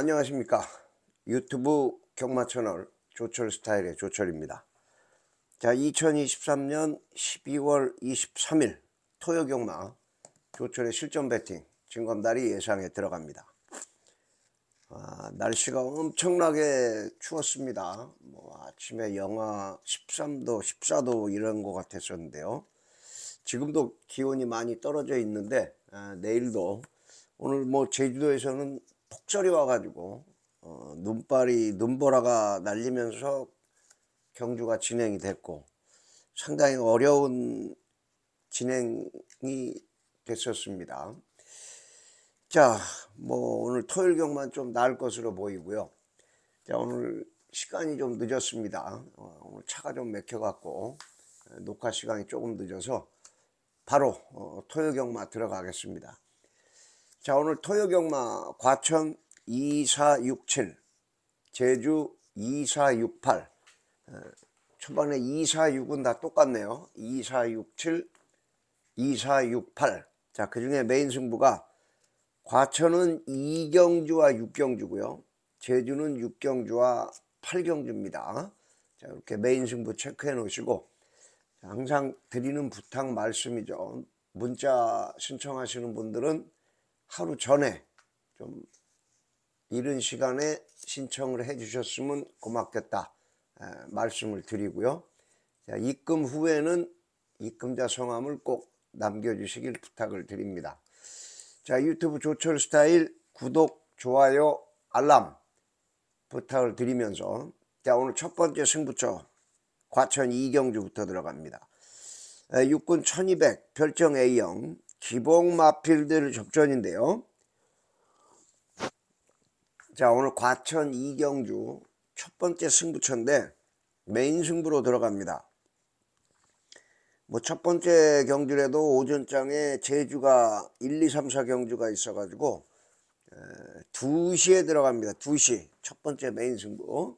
안녕하십니까 유튜브 경마 채널 조철 스타일의 조철입니다 자 2023년 12월 23일 토요 경마 조철의 실전 배팅 진검다리 예상에 들어갑니다 아, 날씨가 엄청나게 추웠습니다 뭐 아침에 영하 13도 14도 이런 것 같았었는데요 지금도 기온이 많이 떨어져 있는데 아, 내일도 오늘 뭐 제주도에서는 폭설이 와가지고 어, 눈발이 눈보라가 날리면서 경주가 진행이 됐고 상당히 어려운 진행이 됐었습니다. 자, 뭐 오늘 토요일 경만 좀 나을 것으로 보이고요. 자, 오늘 시간이 좀 늦었습니다. 어, 오늘 차가 좀 맥혀갖고 녹화 시간이 조금 늦어서 바로 어, 토요일 경마 들어가겠습니다. 자 오늘 토요경마 과천 2467 제주 2468 어, 초반에 246은 다 똑같네요 2467 2468자그 중에 메인 승부가 과천은 2경주와 6경주고요 제주는 6경주와 8경주입니다 자 이렇게 메인 승부 체크해 놓으시고 항상 드리는 부탁 말씀이죠 문자 신청하시는 분들은 하루 전에 좀 이른 시간에 신청을 해 주셨으면 고맙겠다 말씀을 드리고요 자, 입금 후에는 입금자 성함을 꼭 남겨주시길 부탁을 드립니다 자 유튜브 조철 스타일 구독 좋아요 알람 부탁을 드리면서 자 오늘 첫 번째 승부처 과천 이경주부터 들어갑니다 육군 1200 별정 A형 기봉 마필들 접전인데요. 자 오늘 과천 이경주 첫 번째 승부처인데 메인 승부로 들어갑니다. 뭐 첫 번째 경주에도 오전장에 제주가 1, 2, 3, 4 경주가 있어가지고 2시에 들어갑니다. 2시 첫 번째 메인 승부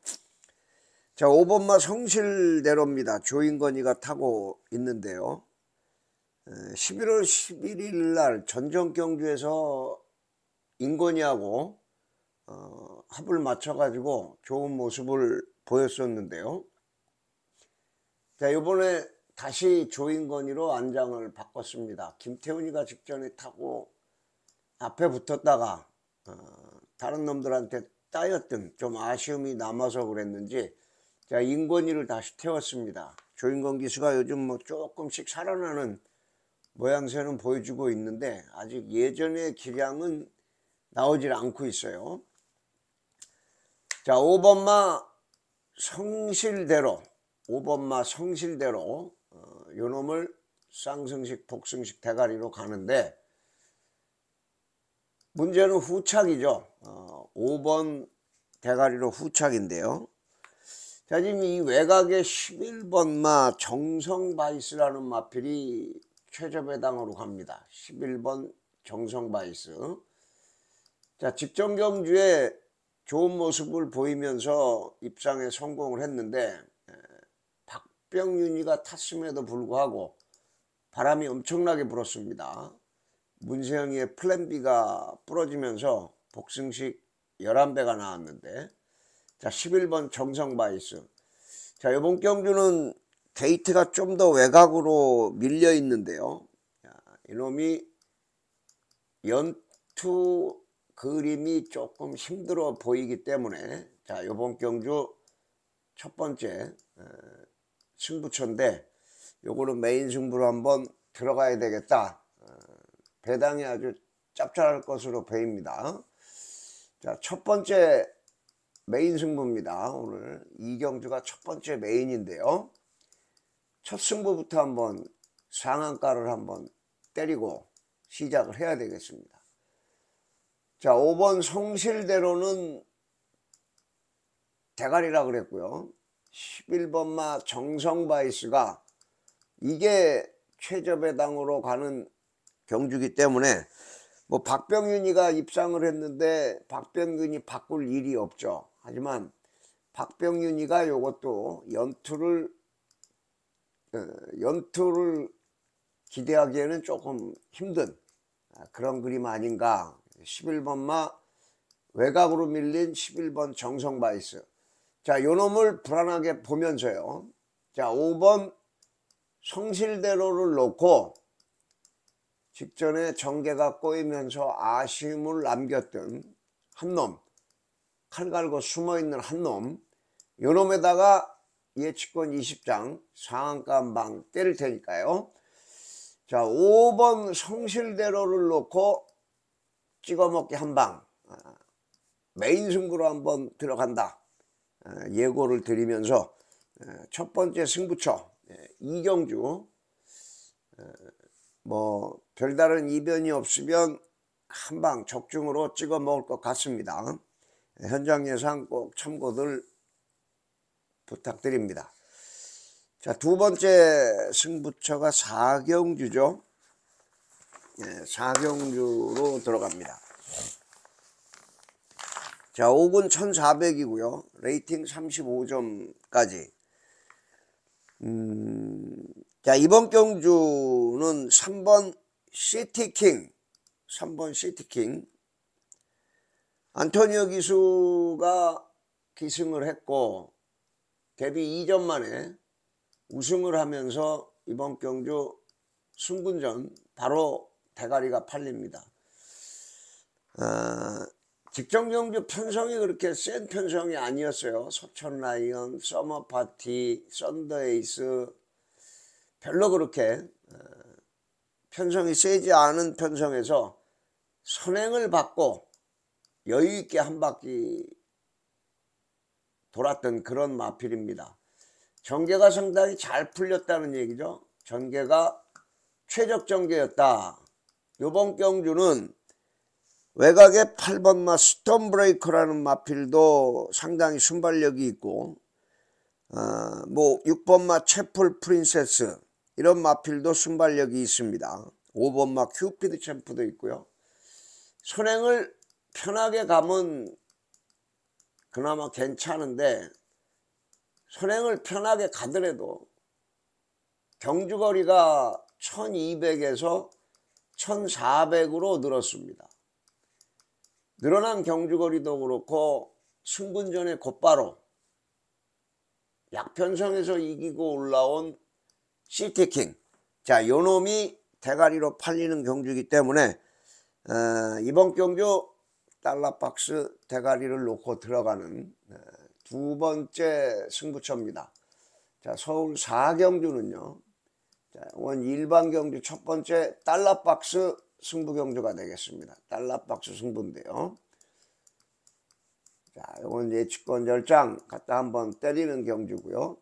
자 5번마 성실대로입니다. 조인건이가 타고 있는데요. 11월 11일 날 전정 경주에서 인권이하고 어, 합을 맞춰 가지고 좋은 모습을 보였었는데요 자 이번에 다시 조인건이로 안장을 바꿨습니다 김태훈이가 직전에 타고 앞에 붙었다가 어, 다른 놈들한테 따였던 좀 아쉬움이 남아서 그랬는지 자인권이를 다시 태웠습니다 조인건 기수가 요즘 뭐 조금씩 살아나는 모양새는 보여주고 있는데 아직 예전의 기량은 나오질 않고 있어요 자 5번마 성실대로 5번마 성실대로 어, 요놈을 쌍승식 복승식 대가리로 가는데 문제는 후착이죠 어, 5번 대가리로 후착인데요 자 지금 이 외곽에 11번마 정성바이스라는 마필이 최저배당으로 갑니다. 11번 정성바이스 자 직전 경주에 좋은 모습을 보이면서 입상에 성공을 했는데 박병윤이가 탔음에도 불구하고 바람이 엄청나게 불었습니다. 문세영이의 플랜 B가 부러지면서 복승식 11배가 나왔는데 자 11번 정성바이스 자 이번 경주는 데이트가좀더 외곽으로 밀려 있는데요. 이놈이 연투 그림이 조금 힘들어 보이기 때문에 자 요번 경주 첫 번째 승부처인데 요거는 메인 승부로 한번 들어가야 되겠다 어, 배당이 아주 짭짤할 것으로 보입니다 자첫 번째 메인 승부입니다 오늘 이 경주가 첫 번째 메인인데요 첫 승부부터 한번 상한가를 한번 때리고 시작을 해야 되겠습니다. 자 5번 성실대로는 대가리라 그랬고요. 11번마 정성바이스가 이게 최저배당으로 가는 경주기 때문에 뭐 박병윤이가 입상을 했는데 박병윤이 바꿀 일이 없죠. 하지만 박병윤이가 이것도 연투를 어, 연투를 기대하기에는 조금 힘든 아, 그런 그림 아닌가 11번마 외곽으로 밀린 11번 정성바이스 자 요놈을 불안하게 보면서요 자 5번 성실대로를 놓고 직전에 전개가 꼬이면서 아쉬움을 남겼던 한놈칼 갈고 숨어있는 한놈 요놈에다가 예측권 20장 상한가방 때릴 테니까요 자 5번 성실대로를 놓고 찍어먹기 한방 아, 메인 승부로 한번 들어간다 아, 예고를 드리면서 아, 첫 번째 승부처 예, 이경주 뭐 별다른 이변이 없으면 한 방 적중으로 찍어 먹을 것 같습니다 현장 예상 꼭 참고들 부탁드립니다. 자, 두 번째 승부처가 사경주죠. 네, 사경주로 들어갑니다. 자, 5군 1400이고요. 레이팅 35점까지. 음, 자, 이번 경주는 3번 시티킹. 3번 시티킹. 안토니오 기수가 기승을 했고, 데뷔 2전 만에 우승을 하면서 이번 경주 승군전 바로 대가리가 팔립니다. 어, 직전 경주 편성이 그렇게 센 편성이 아니었어요. 서천 라이언, 서머 파티, 썬더 에이스 별로 그렇게 어, 편성이 세지 않은 편성에서 선행을 받고 여유 있게 한 바퀴 돌았던 그런 마필입니다. 전개가 상당히 잘 풀렸다는 얘기죠. 전개가 최적 전개였다. 요번 경주는 외곽에 8번마 스톤 브레이커라는 마필도 상당히 순발력이 있고 어, 뭐 6번마 채플 프린세스 이런 마필도 순발력이 있습니다. 5번마 큐피드 챔프도 있고요. 선행을 편하게 감은 그나마 괜찮은데 선행을 편하게 가더라도 경주거리가 1200에서 1400으로 늘었습니다. 늘어난 경주거리도 그렇고 승군전에 곧바로 약편성에서 이기고 올라온 시티킹 자 요놈이 대가리로 팔리는 경주이기 때문에 어, 이번 경주 달러 박스 대가리를 놓고 들어가는 네, 두 번째 승부처입니다. 자, 서울 4경주는요. 원 일반 경주 첫 번째 달러 박스 승부 경주가 되겠습니다. 달러 박스 승부인데요. 자, 이건 예측권 열장 갖다 한번 때리는 경주고요.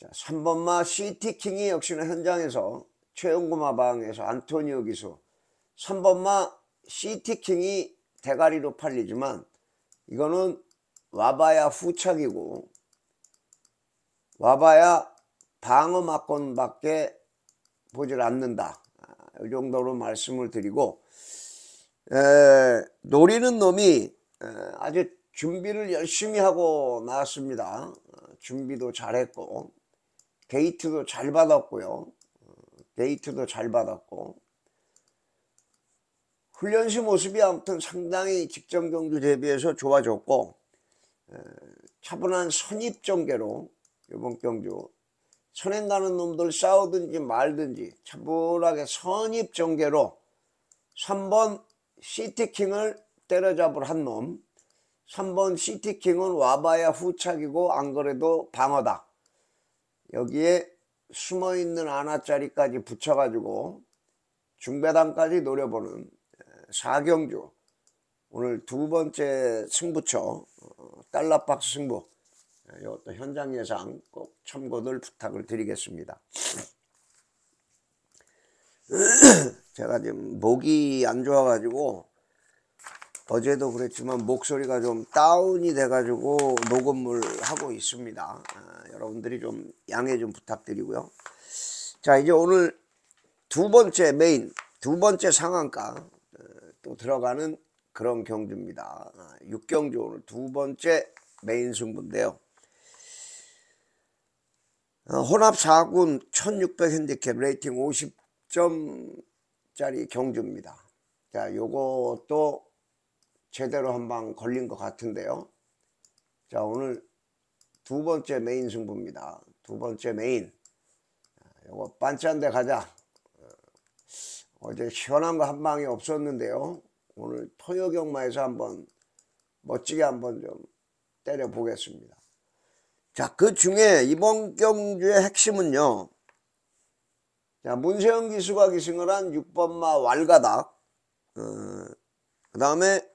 자, 3번마 시티킹이 역시나 현장에서 최용구 마방에서 안토니오 기수 3번마 시티킹이 대가리로 팔리지만 이거는 와봐야 후착이고 와봐야 방어막권밖에 보질 않는다 이 아, 정도로 말씀을 드리고 에, 노리는 놈이 에, 아주 준비를 열심히 하고 나왔습니다 어, 준비도 잘했고 게이트도 잘 받았고요 어, 게이트도 잘 받았고 훈련시 모습이 아무튼 상당히 직전 경주 대비해서 좋아졌고 차분한 선입 전개로 이번 경주 선행 가는 놈들 싸우든지 말든지 차분하게 선입 전개로 3번 시티킹을 때려잡을 한놈 3번 시티킹은 와봐야 후착이고 안 그래도 방어다 여기에 숨어있는 아나짜리까지 붙여가지고 중배당까지 노려보는 사경주 오늘 두 번째 승부처 어, 달러박스 승부 이것도 예, 현장 예상 꼭 참고를 부탁을 드리겠습니다 제가 지금 목이 안 좋아가지고 어제도 그랬지만 목소리가 좀 다운이 돼가지고 녹음을 하고 있습니다 아, 여러분들이 좀 양해 좀 부탁드리고요 자 이제 오늘 두 번째 메인 두 번째 상한가 또 들어가는 그런 경주입니다. 6경주 아, 오늘 두 번째 메인 승부인데요. 아, 혼합 4군 1600 핸디캡 레이팅 50점짜리 경주입니다. 자, 요것도 제대로 한 방 걸린 것 같은데요. 자, 오늘 두 번째 메인 승부입니다. 두 번째 메인. 아, 요거 반짠대 가자. 어제 시원한 거 한 방이 없었는데요. 오늘 토요경마에서 한번 멋지게 한번 좀 때려 보겠습니다. 자, 그 중에 이번 경주의 핵심은요. 자, 문세영 기수가 기승을 한 6번마 왈가닥. 어, 그 다음에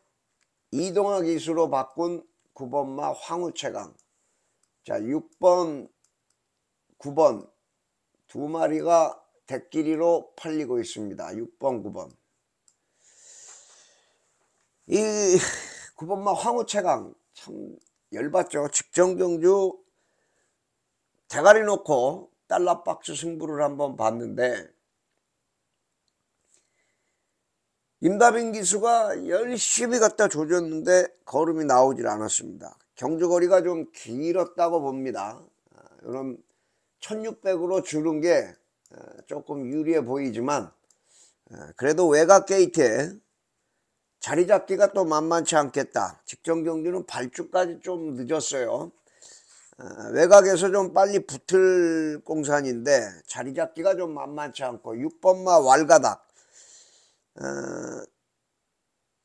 이동화 기수로 바꾼 9번마 황우채강. 자, 6번, 9번 두 마리가 대끼리로 팔리고 있습니다 6번 9번 이 9번만 황후채강참 열받죠 직전경주 대가리 놓고 달러박스 승부를 한번 봤는데 임다빈 기수가 열심히 갖다 조졌는데 걸음이 나오질 않았습니다 경주거리가 좀 길었다고 봅니다 아, 이런 1600으로 줄은 게 조금 유리해 보이지만 어, 그래도 외곽 게이트 자리 잡기가 또 만만치 않겠다. 직전 경기는 발주까지 좀 늦었어요. 어, 외곽에서 좀 빨리 붙을 공산인데 자리 잡기가 좀 만만치 않고 6번마 왈가닥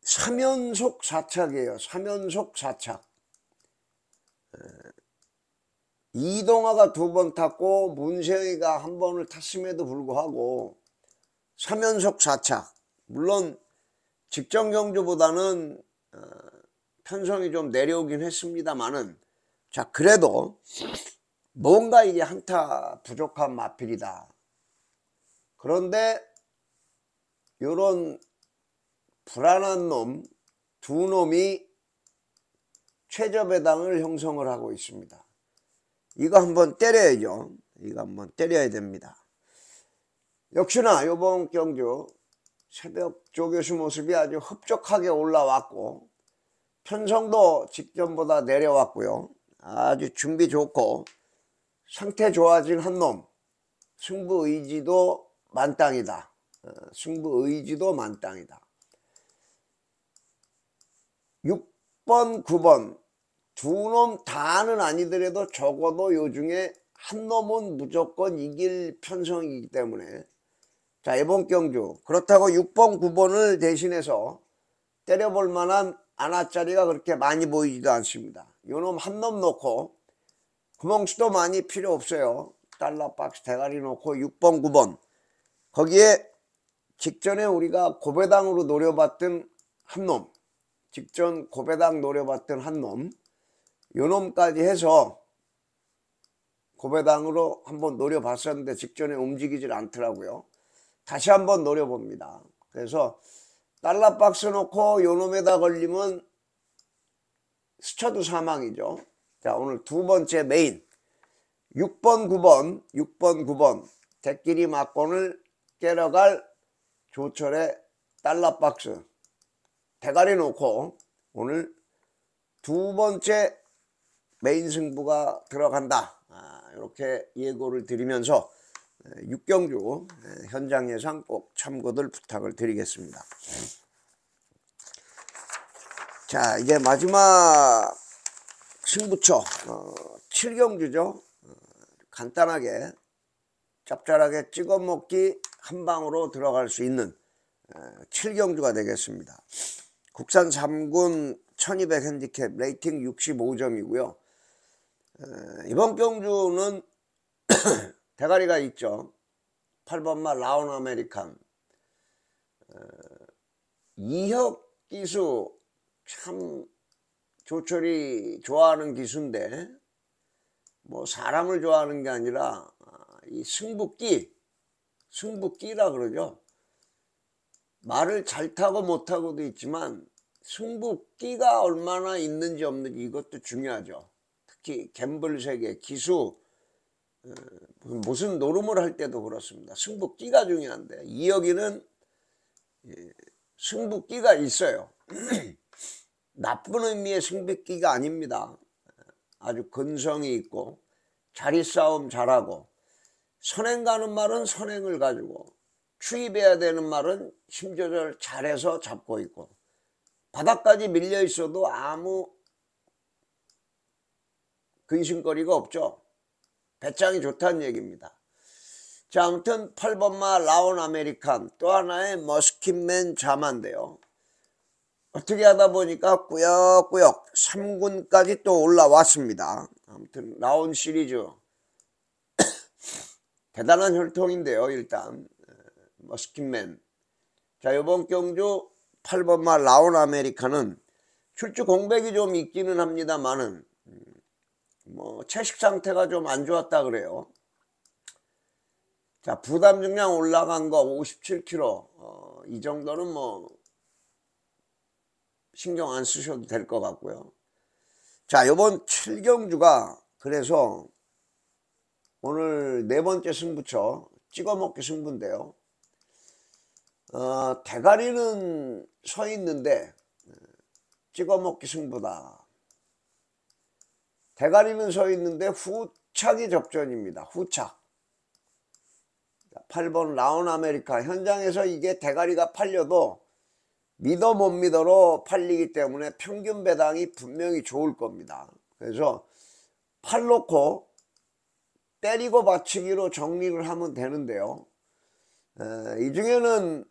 3연속 어, 4착이에요. 3연속 4착 이동화가 두 번 탔고 문세희가 한 번을 탔음에도 불구하고 3연속 4차 물론 직전 경주보다는 어, 편성이 좀 내려오긴 했습니다만은 자 그래도 뭔가 이게 한타 부족한 마필이다 그런데 요런 불안한 놈 두 놈이 최저배당을 형성을 하고 있습니다 이거 한번 때려야죠. 이거 한번 때려야 됩니다. 역시나 요번 경주 새벽 조교수 모습이 아주 흡족하게 올라왔고 편성도 직전보다 내려왔고요. 아주 준비 좋고 상태 좋아진 한놈 승부 의지도 만땅이다. 어, 승부 의지도 만땅이다. 6번, 9번 두놈 다는 아니더라도 적어도 요 중에 한 놈은 무조건 이길 편성이기 때문에 자 이번 경주 그렇다고 6번 9번을 대신해서 때려볼 만한 아나짜리가 그렇게 많이 보이지도 않습니다 요 놈 한 놈 놓고 구멍수도 많이 필요 없어요 달러 박스 대가리 놓고 6번 9번 거기에 직전에 우리가 고배당으로 노려봤던 한 놈 직전 고배당 노려봤던 한놈 요놈까지 해서 고배당으로 한번 노려봤었는데 직전에 움직이질 않더라고요. 다시 한번 노려봅니다. 그래서 달러 박스 놓고 요놈에다 걸리면 스쳐도 사망이죠. 자 오늘 두 번째 메인 6번 9번 6번 9번 대끼리 막권을 깨러갈 조철의 달러 박스 대가리 놓고 오늘 두 번째 메인 승부가 들어간다 아, 이렇게 예고를 드리면서 6경주 현장 예상 꼭 참고들 부탁을 드리겠습니다 자 이제 마지막 승부처 어, 7경주죠 어, 간단하게 짭짤하게 찍어먹기 한 방으로 들어갈 수 있는 어, 7경주가 되겠습니다 국산 3군 1200 핸디캡 레이팅 65점이고요 이번 경주는 대가리가 있죠 8번마 라운 아메리칸 이혁 기수 참 조철이 좋아하는 기수인데 뭐 사람을 좋아하는 게 아니라 아, 이 승부끼 승부끼라 그러죠 말을 잘 타고 못 타고도 있지만 승부끼가 얼마나 있는지 없는지 이것도 중요하죠 특 갬블 세계, 기수 어, 무슨 노름을 할 때도 그렇습니다. 승부끼가 중요한데 이 여기는 예, 승부끼가 있어요. 나쁜 의미의 승부끼가 아닙니다. 아주 근성이 있고 자리싸움 잘하고 선행 가는 말은 선행을 가지고 추입해야 되는 말은 힘조절 잘해서 잡고 있고 바닥까지 밀려 있어도 아무 근심거리가 없죠. 배짱이 좋다는 얘기입니다. 자 아무튼 8번마 라온 아메리칸 또 하나의 머스킨맨 자만데요. 어떻게 하다 보니까 꾸역꾸역 3군까지 또 올라왔습니다. 아무튼 라온 시리즈 대단한 혈통인데요. 일단 머스킨맨자 이번 경주 8번마 라온 아메리카는 출주 공백이 좀 있기는 합니다만은 뭐 채식 상태가 좀 안 좋았다 그래요. 자 부담 중량 올라간 거 57kg 어, 이 정도는 뭐 신경 안 쓰셔도 될 것 같고요. 자요번 7경주가 그래서 오늘 네 번째 승부처 찍어먹기 승부인데요. 어, 대가리는 서 있는데 어, 찍어먹기 승부다. 대가리는 서 있는데 후착이 접전입니다. 후착. 8번 라온 아메리카 현장에서 이게 대가리가 팔려도 믿어 못 믿어로 팔리기 때문에 평균 배당이 분명히 좋을 겁니다. 그래서 팔 놓고 때리고 받치기로 정리를 하면 되는데요. 에, 이 중에는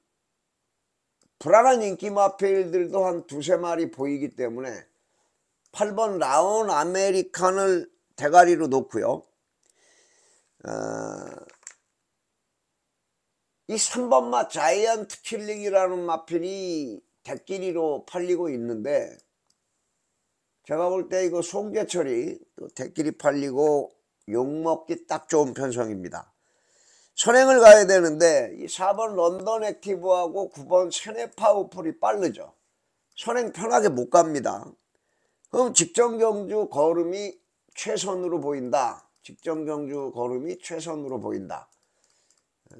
불안한 인기 마필들도 한 두세 마리 보이기 때문에 8번 라온 아메리칸을 대가리로 놓고요. 어, 이 3번 마 자이언트 킬링이라는 마필이 대끼리로 팔리고 있는데 제가 볼 때 이거 송계철이 대끼리 팔리고 욕먹기 딱 좋은 편성입니다. 선행을 가야 되는데 이 4번 런던 액티브하고 9번 세네파우풀이 빠르죠. 선행 편하게 못 갑니다. 그럼 직전 경주 걸음이 최선으로 보인다. 직전 경주 걸음이 최선으로 보인다. 어,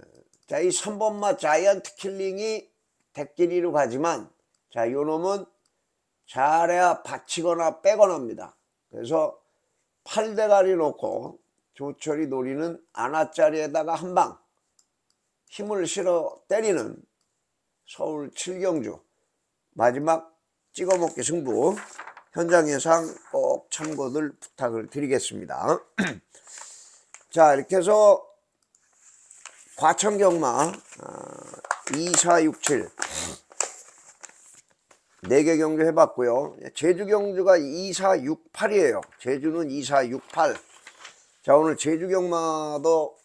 자, 이 3번마 자이언트 킬링이 대끼리로 가지만 자, 요 놈은 잘해야 받치거나 빼거나입니다. 그래서 팔대가리 놓고 조철이 노리는 아나짜리에다가 한방 힘을 실어 때리는 서울 칠경주 마지막 찍어먹기 승부 현장 예상 꼭 참고들 부탁을 드리겠습니다. 자, 이렇게 해서 과천경마 2467 어, 4개 경주 해봤고요 예, 제주 경주가 2468이에요 제주는 2468자 오늘 제주 경마도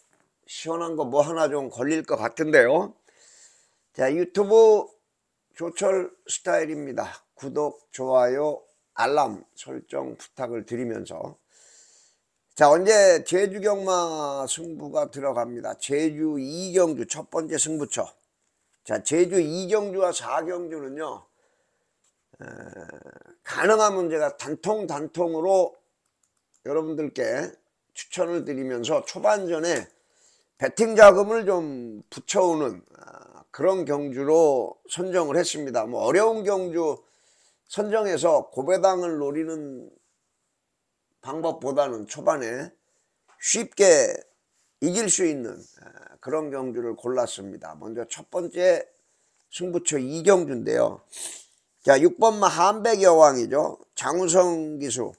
시원한 거 뭐 하나 좀 걸릴 것 같은데요 자 유튜브 조철 스타일입니다 구독 좋아요 알람 설정 부탁을 드리면서 자 언제 제주 경마 승부가 들어갑니다 제주 이경주 첫 번째 승부처 자 제주 이경주와 사경주는요 에, 가능한 문제가 단통 단통으로 여러분들께 추천을 드리면서 초반전에 배팅 자금을 좀 붙여오는 아, 그런 경주로 선정을 했습니다 뭐 어려운 경주 선정해서 고배당을 노리는 방법보다는 초반에 쉽게 이길 수 있는 아, 그런 경주를 골랐습니다. 먼저 첫 번째 승부처 이경주인데요. 자, 6번마 한백 여왕이죠. 장우성 기수.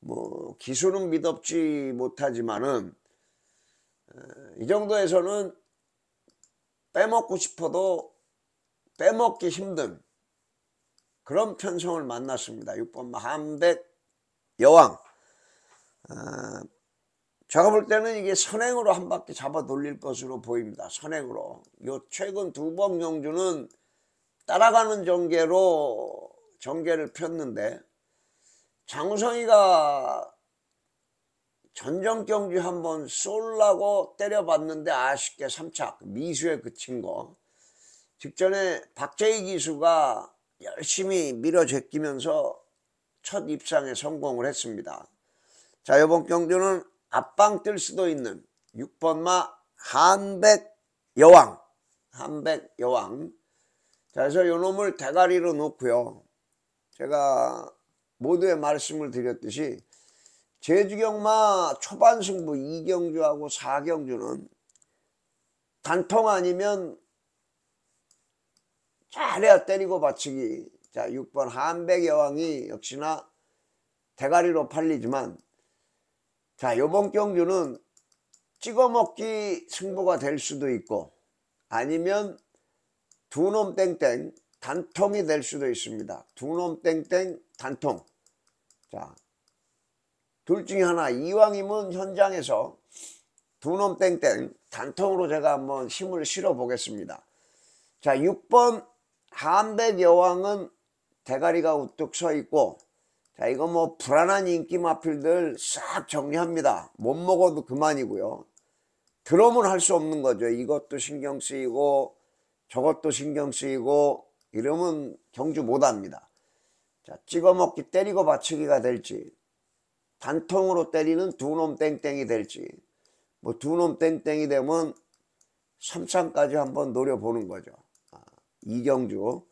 뭐 기수는 믿었지 못하지만은 아, 이 정도에서는 빼먹고 싶어도 빼먹기 힘든 그런 편성을 만났습니다. 6번 한백 여왕 아, 제가 볼 때는 이게 선행으로 한 바퀴 잡아 돌릴 것으로 보입니다. 선행으로 요 최근 두 번 경주는 따라가는 전개로 전개를 폈는데 장우성이가 전정 경주 한 번 쏠라고 때려봤는데 아쉽게 3차 미수에 그친 거 직전에 박재희 기수가 열심히 밀어제끼면서 첫 입상에 성공을 했습니다. 자 이번 경주는 앞방 뜰 수도 있는 6번마 한백 여왕 한백 여왕 자 그래서 요놈을 대가리로 놓고요. 제가 모두의 말씀을 드렸듯이 제주경마 초반 승부 2경주하고 4경주는 단통 아니면 잘해야 때리고 받치기 자 6번 한백 여왕이 역시나 대가리로 팔리지만 자 요번 경주는 찍어먹기 승부가 될 수도 있고 아니면 두놈 땡땡 단통이 될 수도 있습니다 두놈 땡땡 단통 자 둘 중에 하나 이왕이면 현장에서 두놈 땡땡 단통으로 제가 한번 힘을 실어 보겠습니다 자 6번 한백 여왕은 대가리가 우뚝 서 있고 자 이거 뭐 불안한 인기 마필들 싹 정리합니다 못 먹어도 그만이고요 드럼은 할 수 없는 거죠 이것도 신경 쓰이고 저것도 신경 쓰이고 이러면 경주 못합니다 자 찍어먹기 때리고 받치기가 될지 단통으로 때리는 두놈 땡땡이 될지 뭐 두 놈 땡땡이 되면 삼창까지 한번 노려보는 거죠 이경주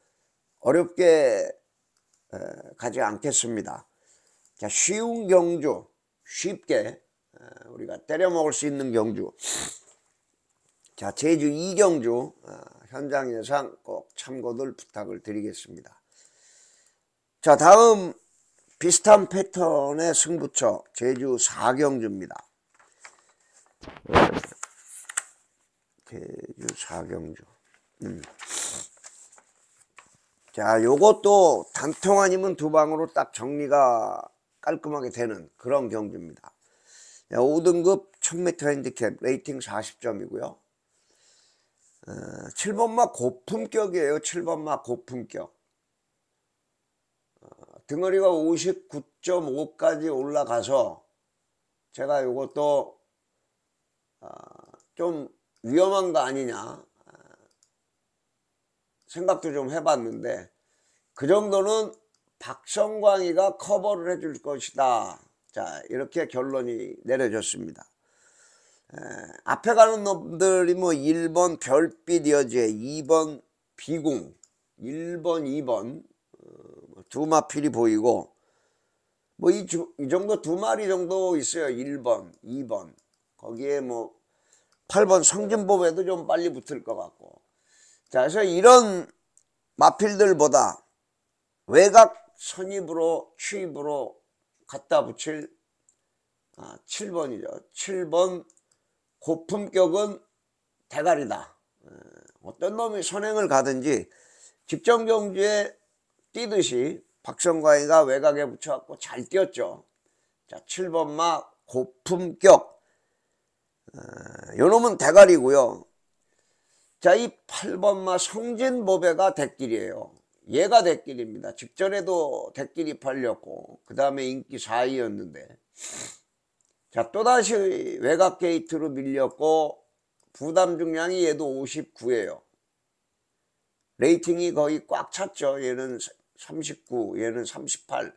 어렵게 가지 않겠습니다 자, 쉬운 경주 쉽게 우리가 때려 먹을 수 있는 경주 자 제주 이경주 아, 현장 예상 꼭 참고들 부탁을 드리겠습니다 자 다음 비슷한 패턴의 승부처 제주 4경주입니다 제주 4경주 음. 자 요것도 단통 아니면 두 방으로 딱 정리가 깔끔하게 되는 그런 경주입니다 5등급 1000m 핸디캡 레이팅 40점이고요 어, 7번마 고품격이에요 7번마 고품격 어, 등어리가 59.5까지 올라가서 제가 요것도 어, 좀 위험한 거 아니냐 생각도 좀 해봤는데 그 정도는 박성광이가 커버를 해줄 것이다. 자 이렇게 결론이 내려졌습니다. 에, 앞에 가는 놈들이 뭐 1번 별빛 여제, 2번 비공, 1번, 2번 어, 뭐 두 마필이 보이고 뭐이 이 정도 두 마리 정도 있어요. 1번, 2번 거기에 뭐 8번 성진법에도 좀 빨리 붙을 것 같고 자, 그래서 이런 마필들보다 외곽 선입으로 추입으로 갖다 붙일 아, 7번이죠. 7번 고품격은 대가리다. 예, 어떤 놈이 선행을 가든지 집정 경주에 뛰듯이 박성광이가 외곽에 붙여갖고 잘 뛰었죠. 자, 7번 마 고품격. 어, 예, 요 놈은 대가리고요. 자, 이 8번마 성진보배가 대길이에요. 얘가 대길입니다. 직전에도 대길이 팔렸고, 그 다음에 인기 4위였는데. 자, 또다시 외곽 게이트로 밀렸고, 부담 중량이 얘도 5 9에요 레이팅이 거의 꽉 찼죠. 얘는 39, 얘는 38.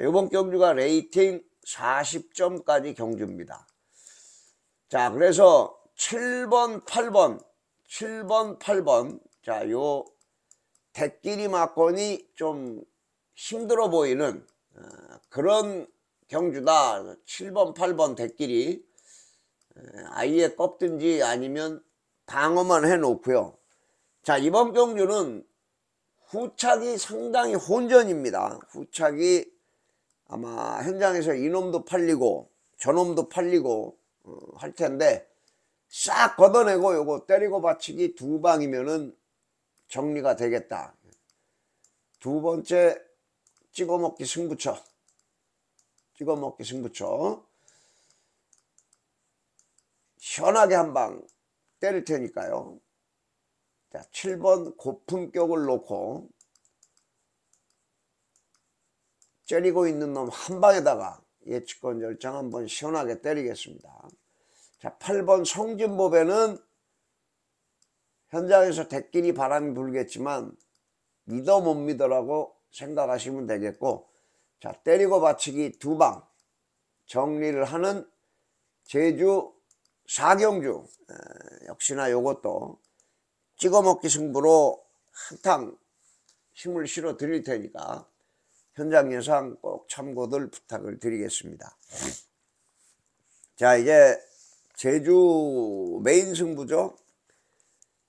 요번 경주가 레이팅 40점까지 경주입니다. 자, 그래서 7번, 8번 7번, 8번 자, 요 대끼리 맞건니좀 힘들어 보이는 어, 그런 경주다. 7번, 8번 대끼리 어, 아예 꺾든지 아니면 방어만 해놓고요. 자, 이번 경주는 후착이 상당히 혼전입니다. 후착이 아마 현장에서 이놈도 팔리고 저놈도 팔리고 어, 할 텐데 싹 걷어내고 요거 때리고 받치기 두 방이면은 정리가 되겠다 두 번째 찍어먹기 승부처 찍어먹기 승부처 시원하게 한 방 때릴 테니까요 자 7번 고품격을 놓고 째리고 있는 놈 한 방에다가 예측권 열장 한번 시원하게 때리겠습니다 자, 8번 성진법에는 현장에서 대끼리 바람이 불겠지만 믿어 못 믿어라고 생각하시면 되겠고 자 때리고 받치기 두 방 정리를 하는 제주 사경주 에, 역시나 요것도 찍어먹기 승부로 한탕 힘을 실어 드릴 테니까 현장 예상 꼭 참고들 부탁을 드리겠습니다 자 이제 제주 메인 승부죠.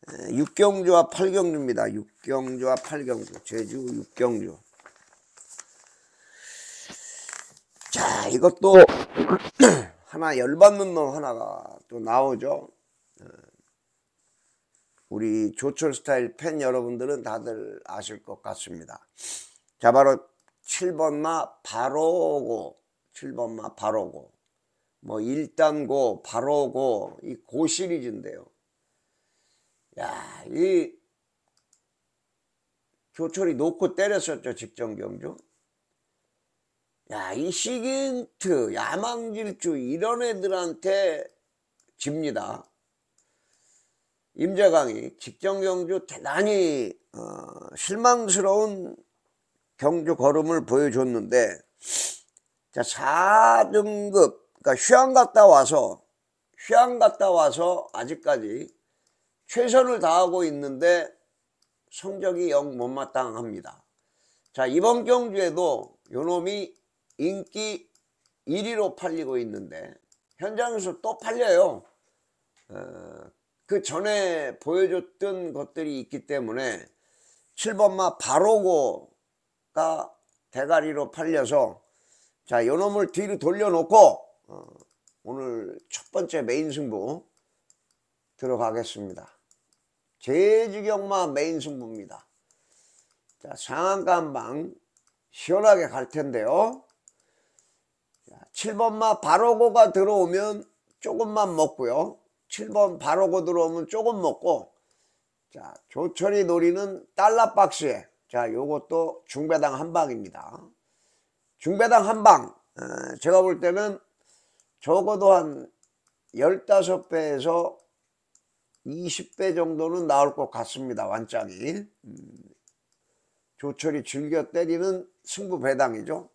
6경주와 예, 8경주입니다. 6경주와 8경주. 제주 6경주. 자, 이것도 하나 열받는 놈 하나가 또 나오죠. 예. 우리 조철 스타일 팬 여러분들은 다들 아실 것 같습니다. 자, 바로 7번마 바로고. 7번마 바로고. 뭐 1단고, 바로고 이 고 시리즈인데요. 야, 이 교철이 놓고 때렸었죠, 직전 경주. 야, 이 시긴트, 야망질주 이런 애들한테 집니다. 임자강이 직전 경주 대단히 어, 실망스러운 경주 걸음을 보여줬는데 자 4등급 그러니까 휴양 갔다 와서 휴양 갔다 와서 아직까지 최선을 다하고 있는데 성적이 영 못마땅합니다. 자 이번 경주에도 요놈이 인기 1위로 팔리고 있는데 현장에서 또 팔려요. 어, 그 전에 보여줬던 것들이 있기 때문에 7번마 바로고가 대가리로 팔려서 자 요놈을 뒤로 돌려놓고 어, 오늘 첫 번째 메인 승부 들어가겠습니다. 제주경마 메인 승부입니다. 자, 상한간방 시원하게 갈 텐데요. 자, 7번마 바로고가 들어오면 조금만 먹고요. 7번 바로고 들어오면 조금 먹고 자, 조철이 노리는 달라박스에 자, 요것도 중배당 한 방입니다. 중배당 한 방. 어, 제가 볼 때는 적어도 한 15배에서 20배 정도는 나올 것 같습니다. 완짝이. 음, 조철이 즐겨 때리는 승부 배당이죠.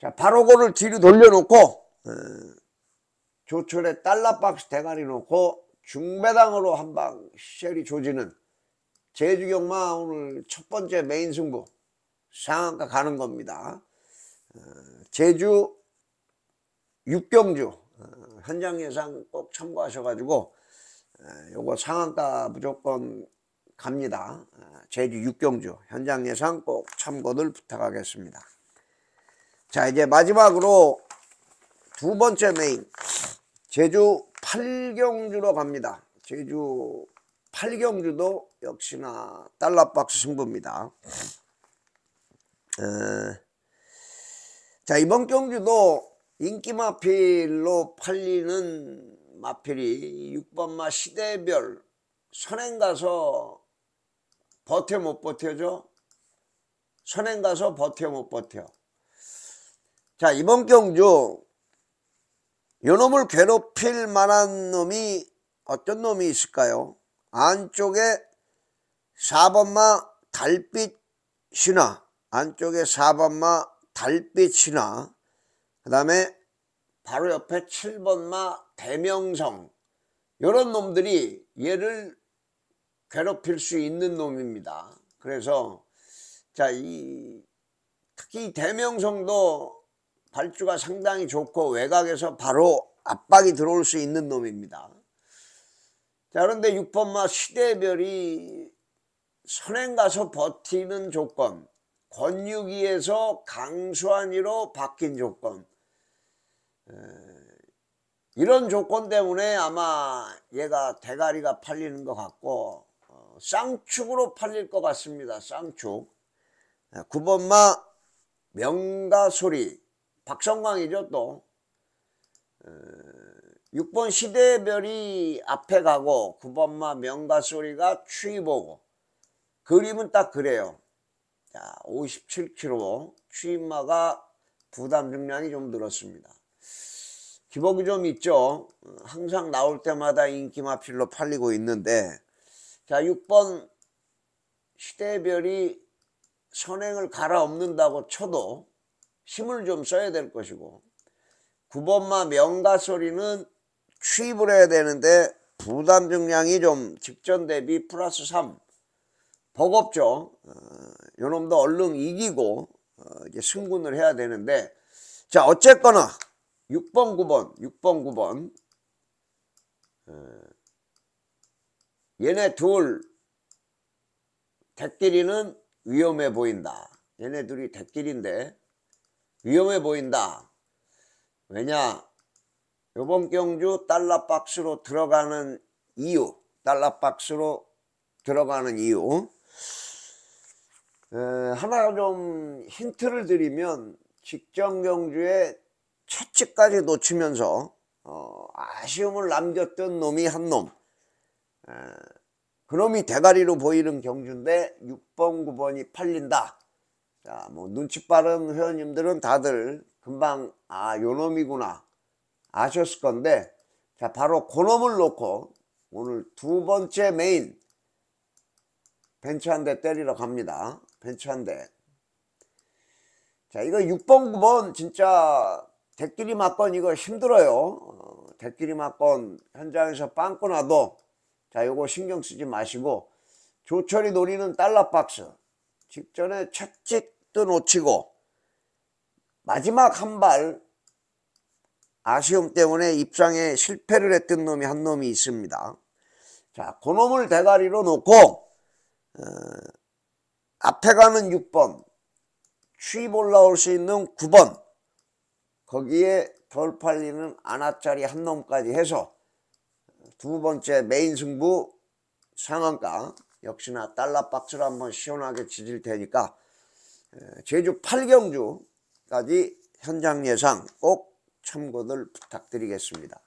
자, 바로 고를 뒤로 돌려놓고, 음, 조철의 달러박스 대가리 놓고 중배당으로 한방 쉘이 조지는 제주경마 오늘 첫 번째 메인 승부 상한가 가는 겁니다. 어, 제주 육경주 어, 현장 예상 꼭 참고하셔가지고 어, 요거 상한가 무조건 갑니다 어, 제주 육경주 현장 예상 꼭 참고를 부탁하겠습니다 자 이제 마지막으로 두 번째 메인 제주 팔경주로 갑니다 제주 팔경주도 역시나 달러박스 승부입니다 에... 자 이번 경주도 인기 마필로 팔리는 마필이 육반마 시대별 선행 가서 버텨 못 버텨죠? 선행 가서 버텨 못 버텨. 자 이번 경주 요놈을 괴롭힐 만한 놈이 어떤 놈이 있을까요? 안쪽에 4번마 달빛 신화 안쪽에 4번마 달빛 신화 그 다음에 바로 옆에 7번마 대명성 이런 놈들이 얘를 괴롭힐 수 있는 놈입니다 그래서 자이 특히 대명성도 발주가 상당히 좋고 외곽에서 바로 압박이 들어올 수 있는 놈입니다 자 그런데 6번마 시대별이 선행 가서 버티는 조건 권유기에서 강수한이로 바뀐 조건 이런 조건 때문에 아마 얘가 대가리가 팔리는 것 같고 어, 쌍축으로 팔릴 것 같습니다 쌍축 9번마 명가소리 박성광이죠 또 6번 시대별이 앞에 가고 9번마 명가소리가 추위보고 그림은 딱 그래요 57kg 추위마가 부담 중량이 좀 늘었습니다 기복이 좀 있죠. 항상 나올 때마다 인기마필로 팔리고 있는데 자 6번 시대별이 선행을 갈아엎는다고 쳐도 힘을 좀 써야 될 것이고 9번마 명가소리는 취입을 해야 되는데 부담 중량이 좀 직전 대비 플러스 3 버겁죠 어, 요놈도 얼른 이기고 어, 이제 승군을 해야 되는데 자 어쨌거나 6번 9번 6번 9번 예. 얘네 둘 댁끼리는 위험해 보인다 얘네 둘이 댁끼리인데 위험해 보인다 왜냐 요번 경주 달러박스로 들어가는 이유 달러박스로 들어가는 이유 에, 예, 하나 좀 힌트를 드리면 직전 경주에 채찍까지 놓치면서 어, 아쉬움을 남겼던 놈이 한 놈. 그놈이 대가리로 보이는 경주인데 6번, 9번이 팔린다. 자, 뭐 눈치 빠른 회원님들은 다들 금방 아, 요 놈이구나 아셨을 건데 자, 바로 고 놈을 놓고 오늘 두 번째 메인 벤츠 한 대 때리러 갑니다. 벤츠 한 대. 자, 이거 6번, 9번 진짜 대끼리 맞건 이거 힘들어요 어, 대끼리 맞건 현장에서 빵꾸 나도 자 요거 신경 쓰지 마시고 조철이 노리는 달러박스 직전에 첫찍도 놓치고 마지막 한 발 아쉬움 때문에 입상에 실패를 했던 놈이 한 놈이 있습니다 자 그놈을 대가리로 놓고 어, 앞에 가는 6번 취입 올라올 수 있는 9번 거기에 덜 팔리는 아아짜리한 놈까지 해서 두 번째 메인 승부 상한가 역시나 달러 박스를 한번 시원하게 지질 테니까 제주 8경주까지 현장 예상 꼭 참고들 부탁드리겠습니다.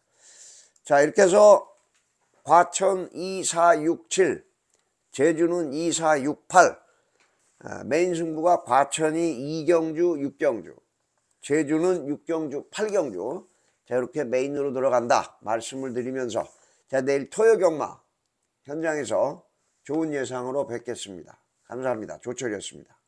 자 이렇게 해서 과천 2467 제주는 2468 메인 승부가 과천이 2경주 6경주 제주는 6경주, 8경주 자 이렇게 메인으로 들어간다 말씀을 드리면서 자 내일 토요경마 현장에서 좋은 예상으로 뵙겠습니다. 감사합니다. 조철이었습니다.